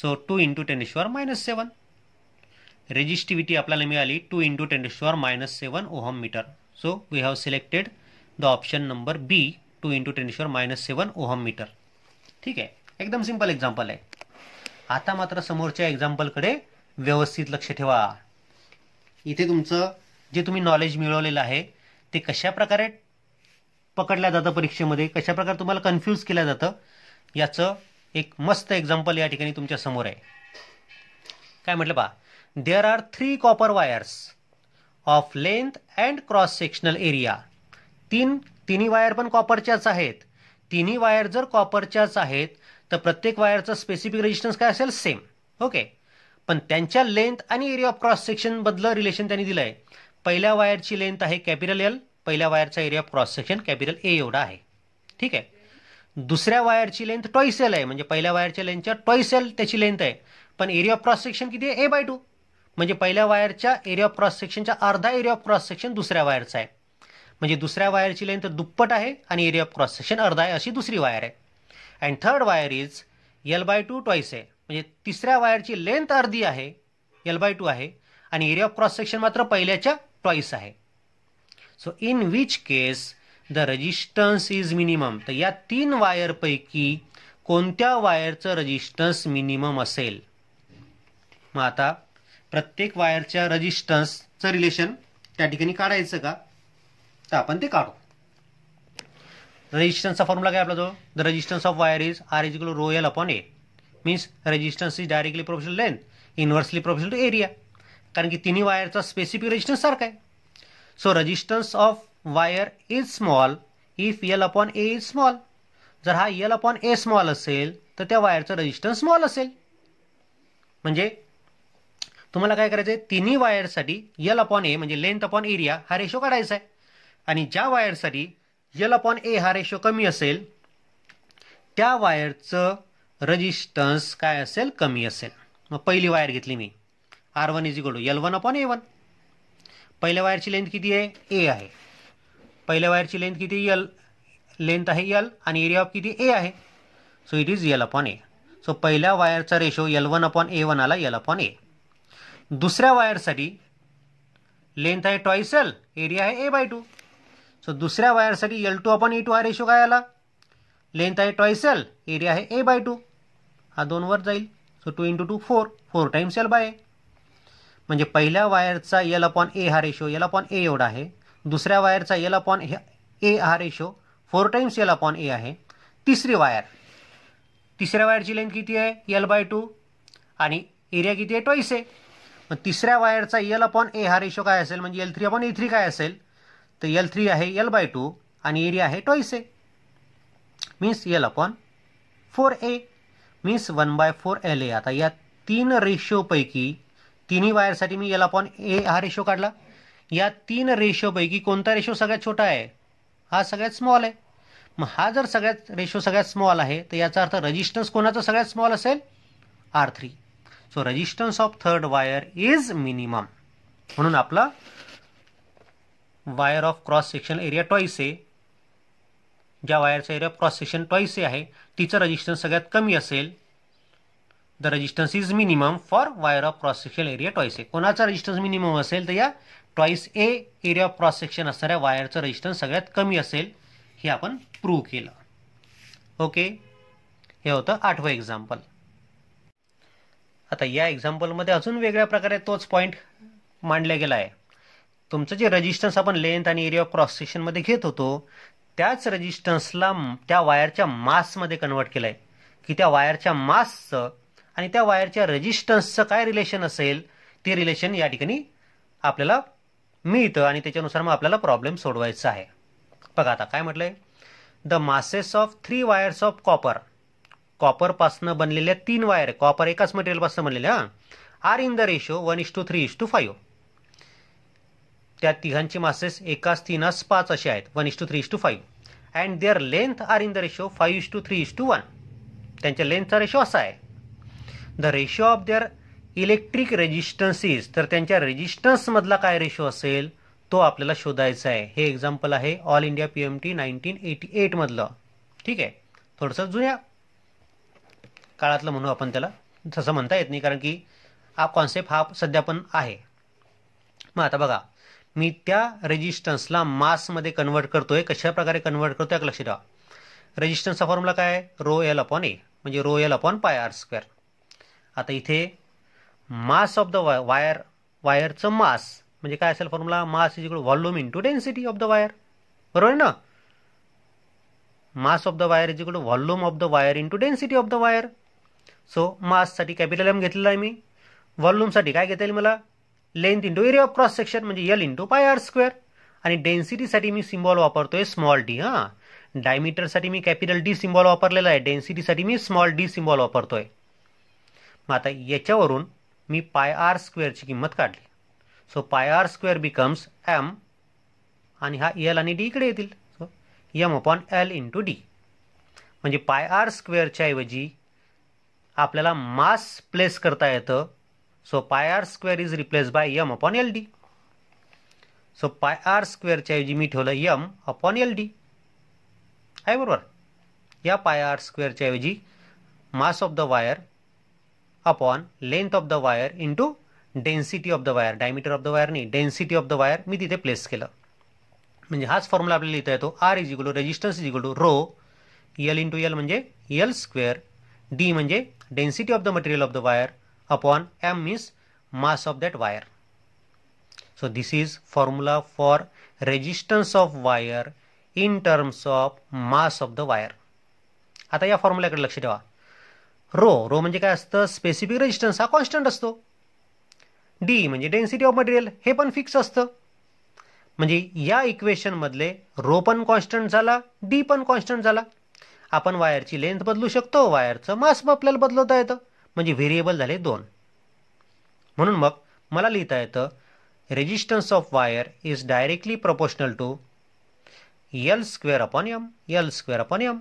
so two into ten minus seven resistivity आपल्याला मिळाली two into ten minus seven ohm metre so we have selected the option number B two into ten minus seven ohm metre ठीक आहे एकदम simple example आहे आता मात्र समोरच्या एक्झाम्पलकडे व्यवस्थित लक्ष ठेवा इथे तुमचं जे तुम्ही नॉलेज मिळवलेलं आहे ते कशा प्रकारे पकडल्या जातं परीक्षेमध्ये कशा प्रकारे तुम्हाला कन्फ्यूज केलं जातं याचं एक मस्त एक्झाम्पल या ठिकाणी तुमच्या समोर आहे काय म्हटलं पा there are three copper wires of length and cross sectional area तीन तिन्ही वायर पण कॉपरच्याच आहेत तिन्ही वायर जर कॉपरच्याच आहेत तर प्रत्येक वायरचा स्पेसिफिक रेजिस्टन्स काय असेल सेम ओके पण त्यांच्या लेंथ आणि एरिया ऑफ क्रॉस बदल रिलेशन त्यांनी दिलं आहे पहिल्या वायरची लेंथ आहे कॅपिटल एल पहिल्या वायरचा area of cross section capital A एवढा आहे ठीक आहे दुसऱ्या वायरची लेंथ टॉईस एल आहे म्हणजे पहिल्या वायरच्या लेंथच्या टॉईस एल त्याची लेंथ आहे पण एरिया ऑफ क्रॉस सेक्शन किती आहे ए बाय टू म्हणजे पहिल्या वायरच्या एरिया ऑफ क्रॉस सेक्शनच्या अर्धा एरिया ऑफ क्रॉस सेक्शन दुसऱ्या वायरचा आहे म्हणजे दुसऱ्या वायरची लेंथ दुप्पट आहे आणि एरिया ऑफ क्रॉस सेक्शन अर्धा आहे अशी दुसरी वायर आहे and third wire is L by two twice आहे म्हणजे तिसऱ्या वायरची लेंथ अर्धी आहे एल बाय टू आहे आणि एरिया ऑफ क्रॉस सेक्शन मात्र पहिल्याच्या ट्वाईस आहे so in which case the resistance is minimum तर या तीन वायरपैकी कोणत्या वायरचं रजिस्टन्स मिनिमम असेल मग आता प्रत्येक वायरच्या रजिस्टन्सचं रिलेशन त्या ठिकाणी काढायचं का तर आपण ते काढू रजिस्टन्सचा फॉर्म्युला काय आपला जो the resistance of wire is R is equal rho upon A means resistance is directly professional length inversely professional to area कारण की तिन्ही वायरचा स्पेसिफिक रेजिस्टन्स सारखा आहे so resistance of wire is small if L upon A is small जर हा L upon ए small असेल तर त्या वायरचं रजिस्टन्स स्मॉल असेल म्हणजे तुम्हाला काय करायचं आहे तिन्ही वायरसाठी यल अपॉन ए म्हणजे लेंथ अपॉन एरिया हा रेशो काढायचा आहे आणि ज्या वायरसाठी यल अपॉन ए हा रेशो कमी असेल त्या वायरचं रजिस्टन्स काय असेल कमी असेल मग पहिली वायर घेतली मी R one is equal to L one upon A one पहिल्या वायरची लेंथ किती आहे ए आहे पहिल्या वायरची लेंथ किती यल लेंथ आहे यल आणि एरिया ऑफ किती ए आहे so it is L upon A so पहिल्या वायरचा रेशो एल वन अपॉन ए वन आला यल अपॉन ए दुसऱ्या वायरसाठी लेंथ आहे ट्वाईस एल एरिया आहे ए बाय टू सो दुसऱ्या वायरसाठी एल टू अपॉन ए टू हा रेशो काय आला लेंथ आहे ट्वाईस एल एरिया आहे ए बाय टू हा दोन वर जाईल so two into two four four times L by A म्हणजे पहिल्या वायरचा एल अपॉन ए हा रेशो एल अपॉन ए एवढा आहे दुसऱ्या वायरचा एल अपॉन ए हा ratio four times L upon A आहे तिसरी वायर तिसऱ्या वायरची लेंथ किती आहे एल बाय टू आणि एरिया किती आहे ट्वाईस आहे मग तिसऱ्या वायरचा एल अपॉन ए हा रेशो काय असेल म्हणजे L three upon A three काय असेल तर एल थ्री आहे एल बाय टू आणि एरिया आहे ट्वाईस आहे means L upon four A means one by four L A आता या तीन रेशोपैकी तिन्ही वायरसाठी मी एल अपॉन ए हा रेशो काढला या तीन रेशोपैकी कोणता रेशो सगळ्यात छोटा आहे हा सगळ्यात स्मॉल आहे मग हा जर सगळ्यात रेशो सगळ्यात स्मॉल आहे तर याचा अर्थ रजिस्टन्स कोणाचा सगळ्यात स्मॉल असेल R three so resistance of third wire is minimum म्हणून आपला wire of cross section area twice आहे ज्या वायरचा area of cross section twice आहे तिचं रजिस्टन्स सगळ्यात कमी असेल the resistance is minimum for wire of cross section area twice A कोणाचा रजिस्टन्स मिनिमम असेल तर या twice A area of cross section असणाऱ्या वायरचं रजिस्टन्स सगळ्यात कमी असेल हे आपण प्रूव्ह केलं ओके हे होतं आठवं एक्झाम्पल आता या एक्झाम्पलमध्ये अजून वेगळ्या प्रकारे तोच पॉईंट मांडला गेला आहे तुमचं जे रजिस्टन्स आपण लेंथ आणि एरिया ऑफ क्रॉस घेत होतो त्याच रजिस्टन्सला त्या वायरच्या मासमध्ये कन्वर्ट केलं आहे की त्या वायरच्या मासचं आणि त्या वायरच्या रेजिस्टन्सचं काय रिलेशन असेल ते रिलेशन या ठिकाणी आपल्याला मिळतं आणि त्याच्यानुसार मग आपल्याला प्रॉब्लेम सोडवायचा आहे बघा आता काय म्हटलंय the masses of three wires of copper कॉपरपासनं बनलेल्या तीन वायर कॉपर एकाच मटेरियलपासून बनलेल्या हां are in the ratio one is to three is to five त्या तिघांची मासेस एकाच तीनास पाच असे आहेत one is to three is to five and there length are in the ratio five is to three is to one त्यांच्या लेंथचा ratio असा आहे the ratio of their electric resistances तर त्यांच्या रेजिस्टन्समधला काय रेशो असेल तो आपल्याला शोधायचा आहे हे एक्झाम्पल आहे all India P M T nineteen eighty एटमधलं ठीक आहे थोडंसं जुन्या काळातलं म्हणू आपण त्याला तसं म्हणता येत नाही कारण की हा कॉन्सेप्ट हा सध्या पण आहे मग आता बघा मी त्या रेजिस्टन्सला मासमध्ये कन्वर्ट करतोय कशा प्रकारे कन्वर्ट करतोय लक्ष द्या रेजिस्टन्सचा फॉर्म्युला काय रो एल अपॉन ए म्हणजे rho L upon pi R square आता इथे मास ऑफ द वायर वायरचं मास म्हणजे काय असेल formula mass is volume volume to density of the wire बरोबर आहे ना mass of the wire is इकड volume of the wire to density of the wire so माससाठी कॅपिटल एम घेतलेला आहे मी साठी काय घेता येईल मला length into area of cross section म्हणजे L into pi R square आणि डेन्सिटीसाठी मी सिम्बॉल वापरतोय स्मॉल डी हां डायमीटरसाठी मी कॅपिटल डी सिम्बॉल वापरलेला आहे डेन्सिटीसाठी मी स्मॉल डी सिम्बॉल वापरतोय मग आता याच्यावरून मी पाय आर स्क्वेअरची किंमत काढली so pi R square becomes M आणि हा एल आणि डी इकडे येतील so M upon L into D म्हणजे पाय आर स्क्वेअरच्या ऐवजी आपल्याला मास प्लेस करता येतं so pi R square is replace by M upon L D so pi R स्क्वेअरच्या ऐवजी मी ठेवलं यम अपॉन एल डी आहे बरोबर या पाय आर स्क्वेअरच्या ऐवजी mass of the wire upon length of the wire into density of the wire diameter of the wire नाही डेन्सिटी ऑफ द वायर मी तिथे प्लेस केलं म्हणजे हाच फॉर्म्युला आपल्याला लिहिता येतो R is equal resistance is equal to rho L into L म्हणजे यल स्क्वेअर डी म्हणजे density of the material of the wire upon M means mass of that wire so this is formula for resistance of wire in terms of mass of the wire आता या फॉर्म्युलाकडे लक्ष ठेवा row row म्हणजे काय असतं specific resistance हा constant असतो D म्हणजे डेन्सिटी ऑफ मटेरियल हे पण फिक्स असतं म्हणजे या इक्वेशनमधले रो पण कॉन्स्टंट झाला डी पण कॉन्स्टंट झाला आपण वायरची लेंथ बदलू शकतो वायरचं मास आपल्याला बदलवता येतं म्हणजे व्हेरिएबल झाले दोन म्हणून मग मला लिहिता येतं resistance of wire is directly proportional to L square upon M L square upon M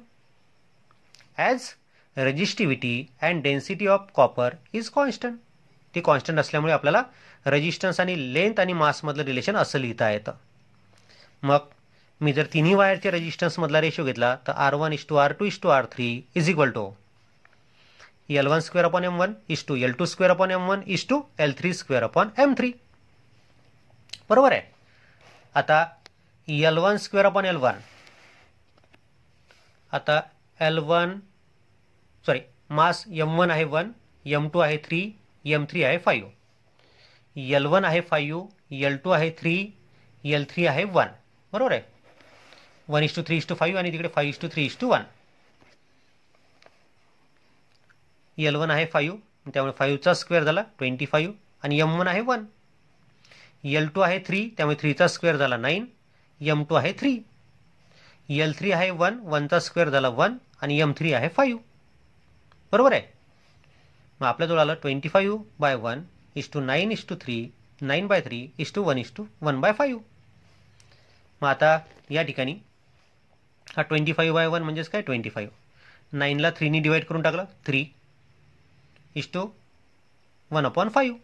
as resistivity and density of copper is constant ती कॉन्स्टंट असल्यामुळे आपल्याला रजिस्टन्स आणि लेंथ आणि मासमधलं रिलेशन असं लिहिता येतं मग मी जर तिन्ही वायरच्या रेजिस्टन्समधला रेशो घेतला तर R one is to R two is to R three is equal to L one square upon M one is to L two square upon M one is to L three square upon M three बरोबर आहे आता L one square upon L one आता L one sorry mass M one आहे one M two आहे three M three आहे five L one आहे five L two आहे three L three आहे वन बरोबर आहे one is to three is to five आणि तिकडे five is to three is to one L one आहे फाईव्ह त्यामुळे फाईव्हचा स्क्वेअर झाला ट्वेंटी फाईव्ह आणि यम वन आहे वन यल टू आहे थ्री त्यामुळे थ्रीचा स्क्वेअर झाला नाईन यम टू आहे थ्री यल थ्री आहे वन वनचा स्क्वेअर झाला वन आणि यम थ्री आहे फाईव्ह बरोबर आहे मग आपल्याजवळ आलं twenty five by one is to nine is to three nine by three is to one is to one by five मग आता या ठिकाणी हा ट्वेंटी फाईव्ह बाय वन म्हणजेच काय ट्वेंटी फाईव्ह नाईनला थ्रीनी डिवाईड करून टाकलं three is to one upon five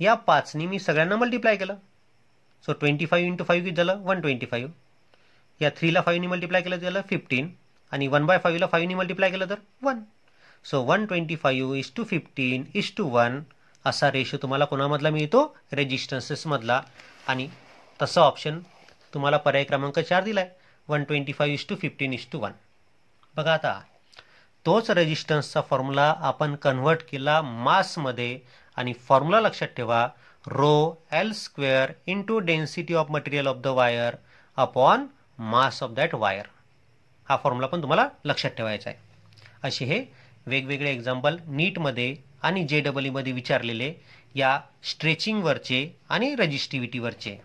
या पाचनी मी सगळ्यांना मल्टिप्लाय केलं so twenty five into five किती झालं वन ट्वेंटी फाईव्ह या थ्रीला फाईव्हनी मल्टिप्लाय केलं झालं फिफ्टीन आणि वन बाय फाईव्हला फाईव्हनी मल्टिप्लाय केलं तर one so one twenty five is to fifteen is to one असा रेशो तुम्हाला कोणामधला मिळतो रेजिस्टन्सेसमधला आणि तसं ऑप्शन तुम्हाला पर्याय क्रमांक चार दिला आहे one twenty five is to fifteen is to one बघा आता तोच रेजिस्टन्सचा फॉर्म्युला आपण कन्व्हर्ट केला मासमध्ये आणि फॉर्म्युला लक्षात ठेवा rho L square to density of material of the wire upon mass of that wire हा फॉर्म्युला पण तुम्हाला लक्षात ठेवायचा आहे असे हे वेगवेगळे एक्झाम्पल नीटमध्ये आणि जे डबल ईमध्ये विचारलेले या स्ट्रेचिंगवरचे आणि रजिस्टिव्हिटीवरचे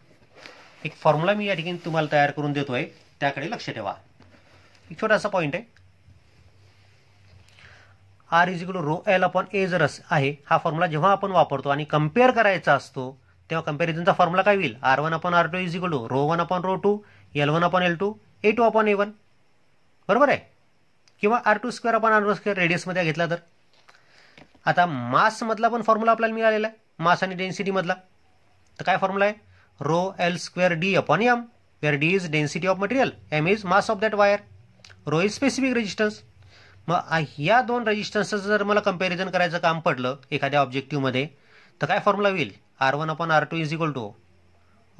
एक फॉर्म्युला मी या ठिकाणी तुम्हाला तयार करून देतो आहे त्याकडे लक्ष ठेवा एक छोटासा पॉईंट आहे R is rho L upon A जर आहे हा फॉर्म्युला जेव्हा आपण वापरतो आणि कम्पेअर करायचा असतो तेव्हा कम्पॅरिझनचा फॉर्म्युला काय होईल R one upon R two is equal rho one upon rho two L one upon L two A two upon A one बरोबर आहे किंवा आर टू स्क्वेअर आपण आर टू स्क्वेअर रेडियसमध्ये घेतला तर आता मासमधला पण फॉर्म्युला आपल्याला मिळालेला आहे मास आणि डेन्सिटीमधला तर काय फॉर्म्युला आहे rho L square D upon M where D is density of material M is mass of that wire rho is specific resistance मग या दोन रेजिस्टन्सचं जर मला कंपॅरिझन करायचं काम पडलं एखाद्या ऑब्जेक्टिव्हमध्ये तर काय फॉर्म्युला होईल R one upon R two is equal to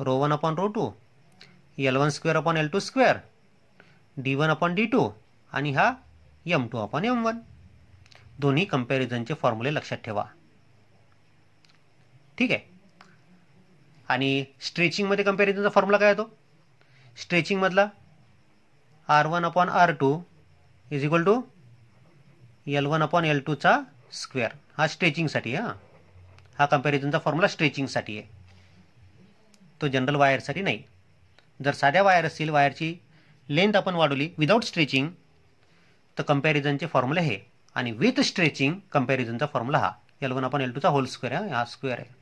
rho one upon rho two L one square upon L two square D one upon D two आणि हा M two upon M one दोन्ही कंपॅरिझनचे फॉर्म्युले लक्षात ठेवा ठीक आहे आणि स्ट्रेचिंगमध्ये कम्पॅरिझनचा फॉर्म्युला काय येतो स्ट्रेचिंगमधला R one upon R two is equal to L one upon L टूचा स्क्वेअर हा स्ट्रेचिंगसाठी हां हा कम्पॅरिझनचा फॉर्म्युला स्ट्रेचिंगसाठी आहे तो जनरल वायरसाठी नाही जर साध्या वायर असतील वायरची लेंथ आपण वाढवली विदाउट स्ट्रेचिंग तर कंपॅरिझनचे फॉर्म्युले हे आणि विथ स्ट्रेचिंग कंपॅरिझनचा फॉर्म्युला हा एल वन आपण एल टूचा होल स्क्वेअर हा स्क्वेअर आहे